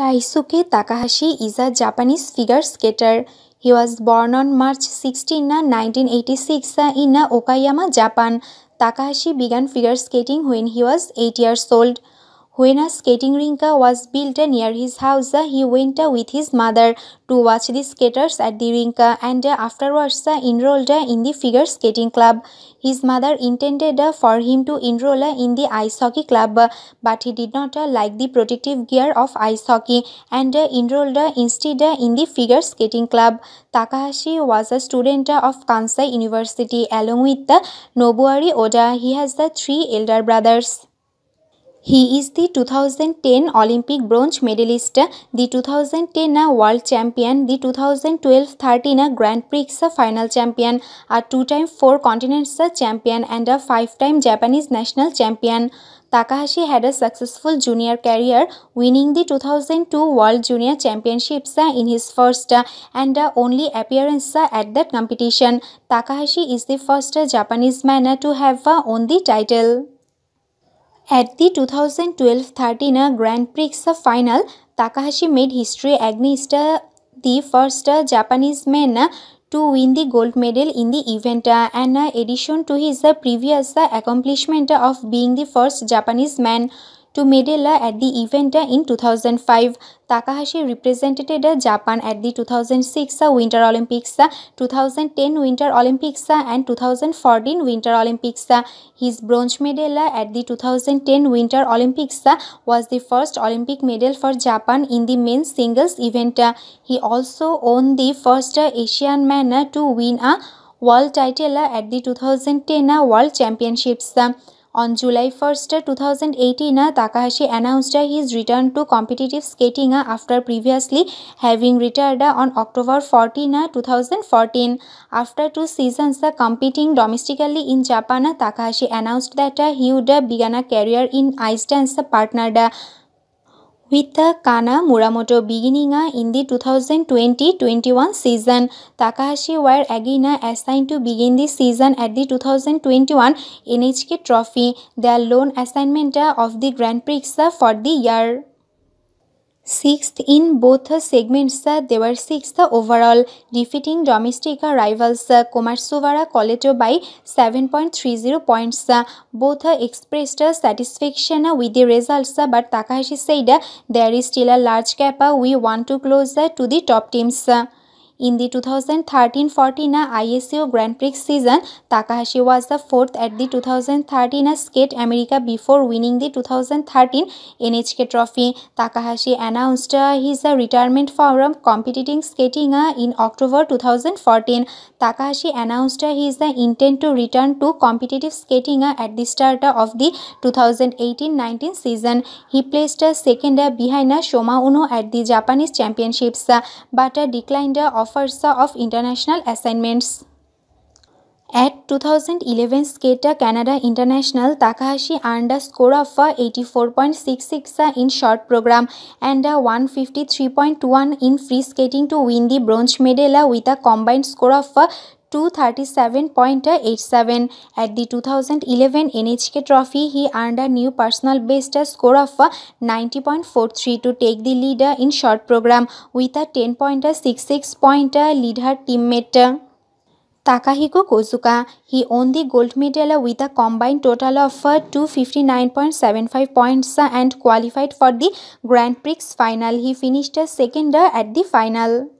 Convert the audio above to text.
ডাইসুকে Takahashi is a Japanese figure skater he was born on March sixteen না nineteen eighty six in না Okayama Japan Takahashi began figure skating when he was eight years old When a skating rink was built near his house, he went with his mother to watch the skaters at the rink and afterwards enrolled in the figure skating club. His mother intended for him to enroll in the ice hockey club, but he did not like the protective gear of ice hockey and enrolled instead in the figure skating club. Takahashi was a student of Kansai University along with Nobuari Oda. He has three elder brothers. He is the 2010 Olympic bronze medalist, the 2010 world champion, the 2012-13 Grand Prix final champion, a two-time four continents champion and a five-time Japanese national champion. Takahashi had a successful junior career, winning the 2002 World Junior Championships in his first and only appearance at that competition. Takahashi is the first Japanese man to have won the title. At the 2012-13 Grand Prix final, Takahashi made history against the first Japanese man to win the gold medal in the event and addition to his previous accomplishment of being the first Japanese man to Medela at the event in 2005. Takahashi represented Japan at the 2006 Winter Olympics, 2010 Winter Olympics and 2014 Winter Olympics. His bronze medal at the 2010 Winter Olympics was the first Olympic medal for Japan in the men's singles event. He also won the first Asian man to win a world title at the 2010 World Championships. On July 1st, 2018, Takahashi announced his return to competitive skating after previously having retired on October 14, 2014. After two seasons competing domestically in Japan, Takahashi announced that he would begin a career in ice dance partnered with Kana Muramoto beginning in the two thousand twenty twenty one season Takahashi was again assign to begin the season at the two thousand twenty one NHK Trophy the lone assignment of the Grand Prix for the year sixth in both segments. They were sixth overall, defeating domestic rivals Komarsuvara Coleto by 7.30 points. Both expressed satisfaction with the results, but Takahashi said there is still a large gap we want to close to the top teams. In the 2013-14 ISU Grand Prix season, Takahashi was the fourth at the 2013 Skate America before winning the 2013 NHK Trophy. Takahashi announced uh, his uh, retirement from competitive skating uh, in October 2014. Takahashi announced his intent to return to competitive skating at the start of the 2018-19 season. He placed second behind Shoma Uno at the Japanese Championships, but declined offers the of international assignments. At 2011 SCATA Canada International, Takahashi earned a score of 84.66 in short program and 153.1 in free skating to win the bronze medal with a combined score of to 37.87. At the 2011 NHK Trophy, he earned a new personal best score of 90.43 to take the leader in short program with a 10.66 point lead her teammate. Takahiko Kozuka. He won the gold medal with a combined total of 259.75 points and qualified for the Grand Prix final. He finished second at the final.